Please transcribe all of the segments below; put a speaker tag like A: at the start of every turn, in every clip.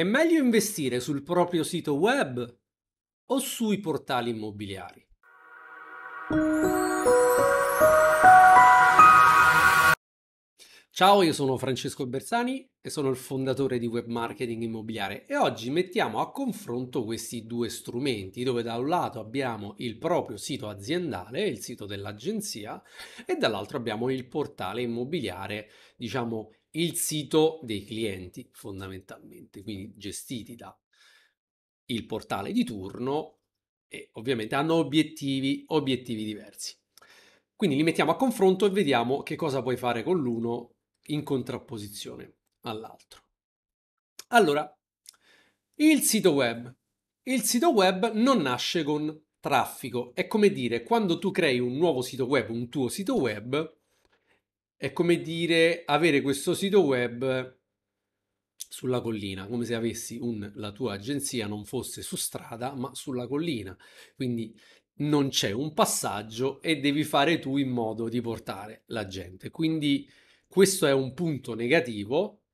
A: È meglio investire sul proprio sito web o sui portali immobiliari? Ciao, io sono Francesco Bersani e sono il fondatore di Web Marketing Immobiliare e oggi mettiamo a confronto questi due strumenti dove da un lato abbiamo il proprio sito aziendale, il sito dell'agenzia e dall'altro abbiamo il portale immobiliare, diciamo il sito dei clienti fondamentalmente, quindi gestiti da il portale di turno e ovviamente hanno obiettivi, obiettivi diversi. Quindi li mettiamo a confronto e vediamo che cosa puoi fare con l'uno in contrapposizione all'altro. Allora, il sito web. Il sito web non nasce con traffico, è come dire quando tu crei un nuovo sito web, un tuo sito web, è come dire avere questo sito web sulla collina, come se avessi un, la tua agenzia non fosse su strada, ma sulla collina. Quindi non c'è un passaggio e devi fare tu in modo di portare la gente. Quindi questo è un punto negativo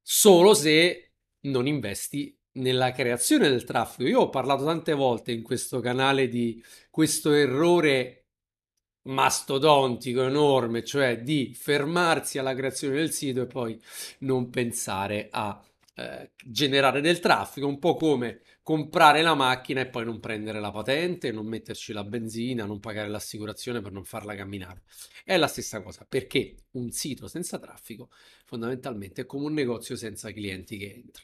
A: solo se non investi nella creazione del traffico. Io ho parlato tante volte in questo canale di questo errore mastodontico, enorme, cioè di fermarsi alla creazione del sito e poi non pensare a eh, generare del traffico, un po' come comprare la macchina e poi non prendere la patente, non metterci la benzina, non pagare l'assicurazione per non farla camminare. È la stessa cosa, perché un sito senza traffico fondamentalmente è come un negozio senza clienti che entra.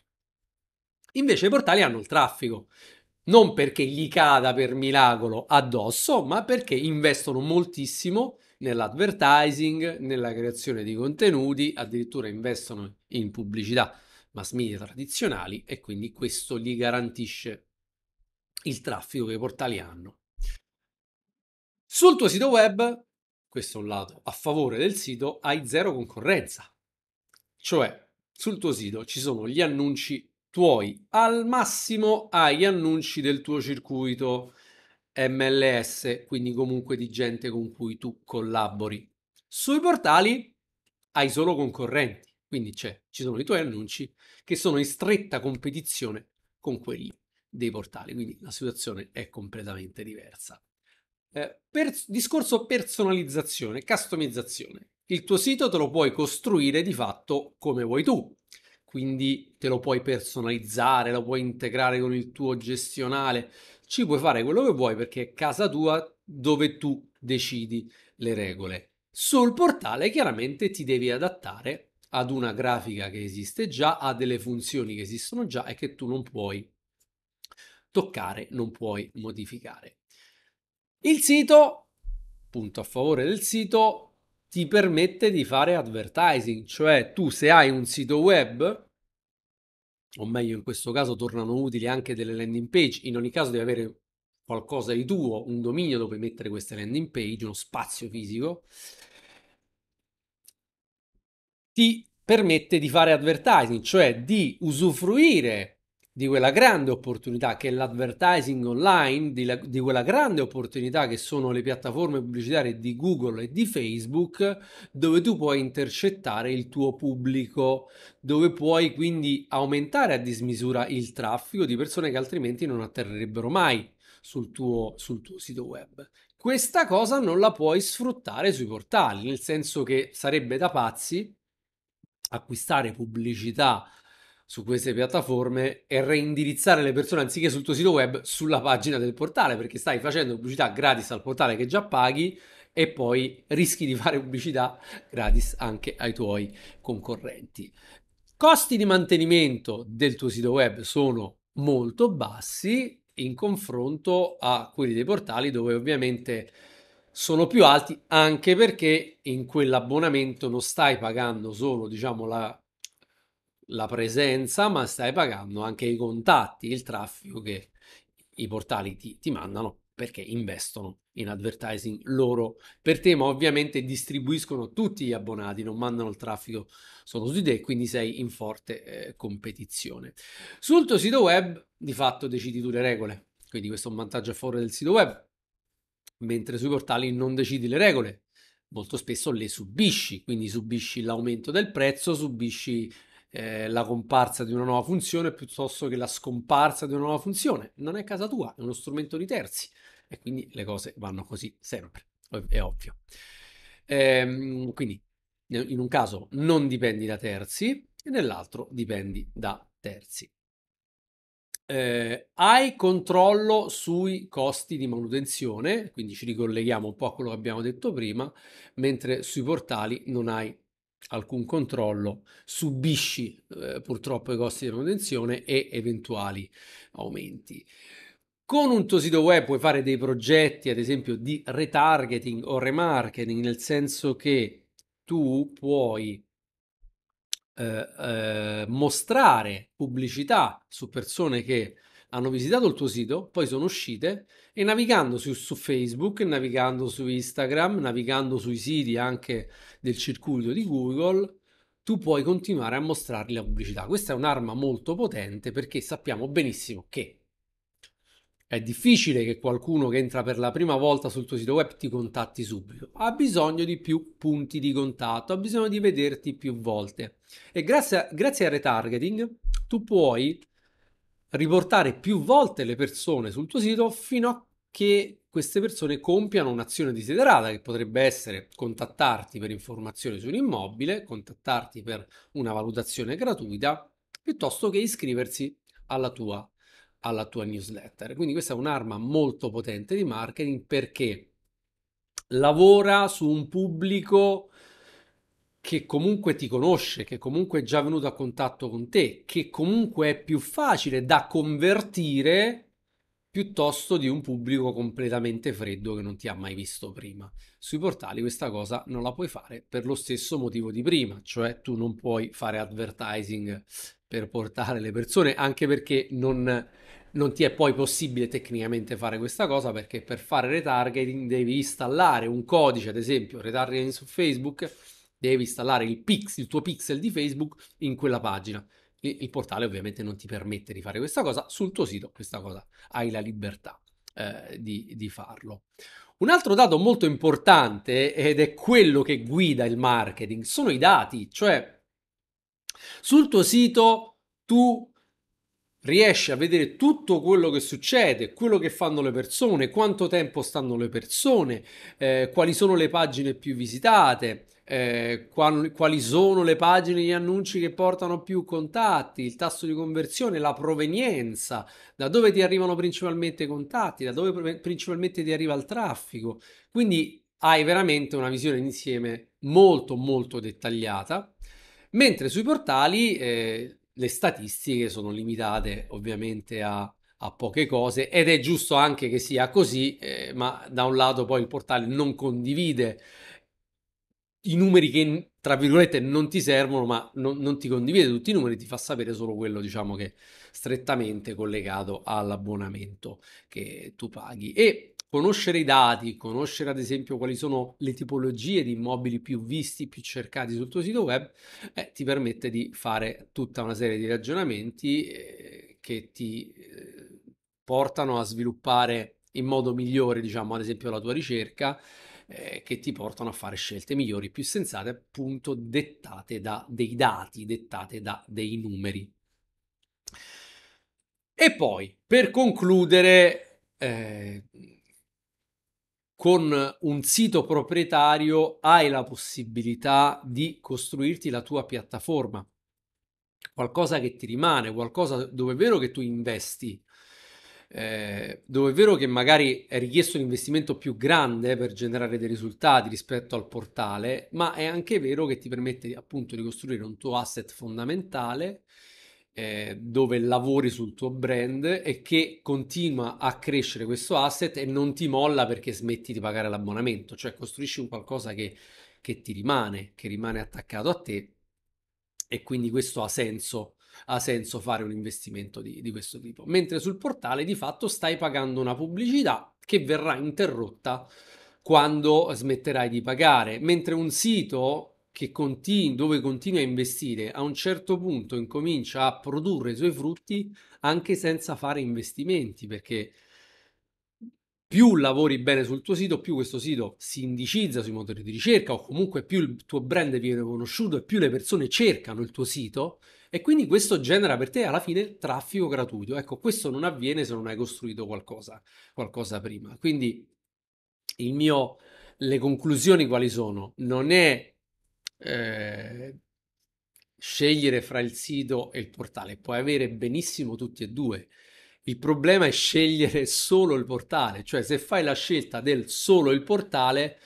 A: Invece i portali hanno il traffico, non perché gli cada per miracolo addosso, ma perché investono moltissimo nell'advertising, nella creazione di contenuti, addirittura investono in pubblicità mass media tradizionali e quindi questo gli garantisce il traffico che i portali hanno. Sul tuo sito web, questo è un lato a favore del sito, hai zero concorrenza. Cioè, sul tuo sito ci sono gli annunci tuoi, al massimo agli annunci del tuo circuito MLS, quindi comunque di gente con cui tu collabori. Sui portali hai solo concorrenti, quindi ci sono i tuoi annunci che sono in stretta competizione con quelli dei portali, quindi la situazione è completamente diversa. Eh, per, discorso personalizzazione, customizzazione. Il tuo sito te lo puoi costruire di fatto come vuoi tu quindi te lo puoi personalizzare, lo puoi integrare con il tuo gestionale, ci puoi fare quello che vuoi perché è casa tua dove tu decidi le regole. Sul portale chiaramente ti devi adattare ad una grafica che esiste già, a delle funzioni che esistono già e che tu non puoi toccare, non puoi modificare. Il sito, punto a favore del sito, ti permette di fare advertising, cioè tu se hai un sito web, o meglio in questo caso tornano utili anche delle landing page, in ogni caso devi avere qualcosa di tuo, un dominio dove mettere queste landing page, uno spazio fisico, ti permette di fare advertising, cioè di usufruire di quella grande opportunità che è l'advertising online, di, la, di, quella grande opportunità che sono le piattaforme pubblicitarie di Google e di Facebook, dove tu puoi intercettare il tuo pubblico, dove puoi quindi aumentare a dismisura il traffico di persone che altrimenti non atterrerebbero mai sul tuo, sul tuo sito web. Questa cosa non la puoi sfruttare sui portali, nel senso che sarebbe da pazzi acquistare pubblicità su queste piattaforme e reindirizzare le persone anziché sul tuo sito web sulla pagina del portale perché stai facendo pubblicità gratis al portale che già paghi e poi rischi di fare pubblicità gratis anche ai tuoi concorrenti. Costi di mantenimento del tuo sito web sono molto bassi in confronto a quelli dei portali dove ovviamente sono più alti anche perché in quell'abbonamento non stai pagando solo diciamo la la presenza, ma stai pagando anche i contatti, il traffico che i portali ti, ti mandano perché investono in advertising loro per te, ma ovviamente distribuiscono tutti gli abbonati, non mandano il traffico solo su di te, quindi sei in forte eh, competizione. Sul tuo sito web di fatto decidi tu le regole, quindi questo è un vantaggio a favore del sito web, mentre sui portali non decidi le regole, molto spesso le subisci, quindi subisci l'aumento del prezzo, subisci eh, la comparsa di una nuova funzione piuttosto che la scomparsa di una nuova funzione. Non è casa tua, è uno strumento di terzi e quindi le cose vanno così sempre, è ovvio. Ehm, quindi eh, in un caso non dipendi da terzi e nell'altro dipendi da terzi. Eh, hai controllo sui costi di manutenzione, quindi ci ricolleghiamo un po' a quello che abbiamo detto prima, mentre sui portali non hai alcun controllo, subisci eh, purtroppo i costi di manutenzione e eventuali aumenti. Con un tuo sito web puoi fare dei progetti, ad esempio, di retargeting o remarketing, nel senso che tu puoi eh, eh, mostrare pubblicità su persone che hanno visitato il tuo sito, poi sono uscite e navigando su, su, Facebook, navigando su Instagram, navigando sui siti anche del circuito di Google, tu puoi continuare a mostrargli la pubblicità. Questa è un'arma molto potente perché sappiamo benissimo che è difficile che qualcuno che entra per la prima volta sul tuo sito web ti contatti subito. Ha bisogno di più punti di contatto, ha bisogno di vederti più volte. E grazie, a, grazie al retargeting tu puoi riportare più volte le persone sul tuo sito fino a che queste persone compiano un'azione desiderata che potrebbe essere contattarti per informazioni su un immobile, contattarti per una valutazione gratuita, piuttosto che iscriversi alla tua, alla tua newsletter. Quindi questa è un'arma molto potente di marketing perché lavora su un pubblico che comunque ti conosce, che comunque è già venuto a contatto con te, che comunque è più facile da convertire piuttosto di un pubblico completamente freddo che non ti ha mai visto prima. Sui portali questa cosa non la puoi fare per lo stesso motivo di prima, cioè tu non puoi fare advertising per portare le persone, anche perché non, non ti è poi possibile tecnicamente fare questa cosa perché per fare retargeting devi installare un codice, ad esempio retargeting su Facebook devi installare il, pix, il tuo pixel di Facebook in quella pagina. E il portale ovviamente non ti permette di fare questa cosa, sul tuo sito questa cosa hai la libertà eh, di, di farlo. Un altro dato molto importante ed è quello che guida il marketing sono i dati, cioè sul tuo sito tu riesci a vedere tutto quello che succede, quello che fanno le persone, quanto tempo stanno le persone, eh, quali sono le pagine più visitate, eh, quali sono le pagine di annunci che portano più contatti, il tasso di conversione, la provenienza, da dove ti arrivano principalmente i contatti, da dove principalmente ti arriva il traffico. Quindi hai veramente una visione insieme molto molto dettagliata, mentre sui portali eh, le statistiche sono limitate ovviamente a, a poche cose ed è giusto anche che sia così, eh, ma da un lato poi il portale non condivide i numeri che tra virgolette non ti servono, ma non, non, ti condivide tutti i numeri, ti fa sapere solo quello, diciamo che strettamente collegato all'abbonamento che tu paghi. E conoscere i dati, conoscere ad esempio quali sono le tipologie di immobili più visti, più cercati sul tuo sito web, eh, ti permette di fare tutta una serie di ragionamenti eh, che ti eh, portano a sviluppare in modo migliore, diciamo, ad esempio la tua ricerca eh, che ti portano a fare scelte migliori, più sensate, appunto dettate da dei dati, dettate da dei numeri. E poi, per concludere, eh, con un sito proprietario hai la possibilità di costruirti la tua piattaforma, qualcosa che ti rimane, qualcosa dove è vero che tu investi, eh, dove è vero che magari è richiesto un investimento più grande per generare dei risultati rispetto al portale, ma è anche vero che ti permette appunto di costruire un tuo asset fondamentale eh, dove lavori sul tuo brand e che continua a crescere questo asset e non ti molla perché smetti di pagare l'abbonamento, cioè costruisci un qualcosa che, che ti rimane, che rimane attaccato a te e quindi questo ha senso ha senso fare un investimento di, di questo tipo. Mentre sul portale di fatto stai pagando una pubblicità che verrà interrotta quando smetterai di pagare, mentre un sito Continu- dove continui a investire, a un certo punto incomincia a produrre i suoi frutti anche senza fare investimenti, perché più lavori bene sul tuo sito, più questo sito si indicizza sui motori di ricerca o comunque più il tuo brand viene conosciuto e più le persone cercano il tuo sito e quindi questo genera per te alla fine traffico gratuito. Ecco, questo non avviene se non hai costruito qualcosa, qualcosa prima. Quindi mio, le conclusioni quali sono? Non è eh, scegliere fra il sito e il portale, puoi avere benissimo tutti e due il problema è scegliere solo il portale, cioè se fai la scelta del solo il portale,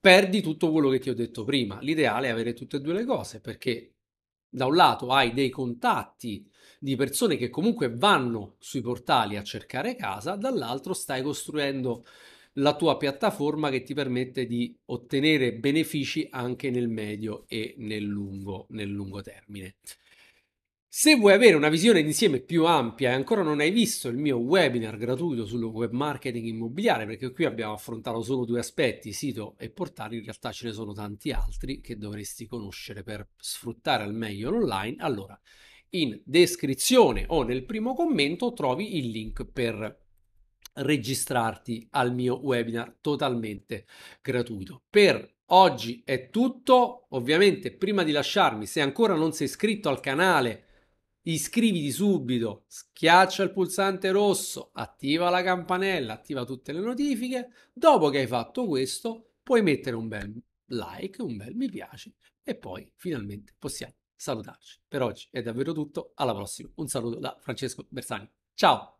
A: perdi tutto quello che ti ho detto prima. L'ideale è avere tutte e due le cose, perché da un lato hai dei contatti di persone che comunque vanno sui portali a cercare casa, dall'altro stai costruendo la tua piattaforma che ti permette di ottenere benefici anche nel medio e nel lungo, nel lungo termine. Se vuoi avere una visione d'insieme più ampia e ancora non hai visto il mio webinar gratuito sul web marketing immobiliare, perché qui abbiamo affrontato solo due aspetti, sito e portale, in realtà ce ne sono tanti altri che dovresti conoscere per sfruttare al meglio l'online, allora in descrizione o nel primo commento trovi il link per registrarti al mio webinar totalmente gratuito. Per Oggi è tutto, ovviamente prima di lasciarmi, se ancora non sei iscritto al canale Iscriviti subito, schiaccia il pulsante rosso, attiva la campanella, attiva tutte le notifiche. Dopo che hai fatto questo, puoi mettere un bel like, un bel mi piace e poi finalmente possiamo salutarci. Per oggi è davvero tutto, alla prossima. Un saluto da Francesco Bersani. Ciao!